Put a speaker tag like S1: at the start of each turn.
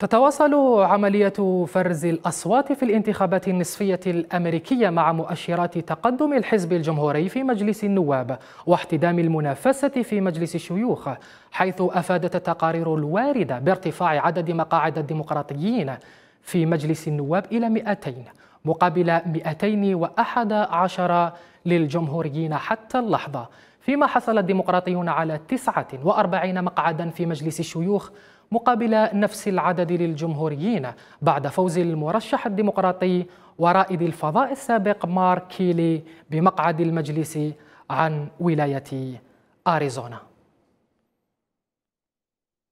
S1: تتواصل عملية فرز الأصوات في الانتخابات النصفية الأمريكية مع مؤشرات تقدم الحزب الجمهوري في مجلس النواب واحتدام المنافسة في مجلس الشيوخ حيث أفادت التقارير الواردة بارتفاع عدد مقاعد الديمقراطيين في مجلس النواب إلى 200 مقابل 211 للجمهوريين حتى اللحظة فيما حصل الديمقراطيون على 49 مقعدا في مجلس الشيوخ مقابل نفس العدد للجمهوريين بعد فوز المرشح الديمقراطي ورائد الفضاء السابق مارك كيلي بمقعد المجلس عن ولايه اريزونا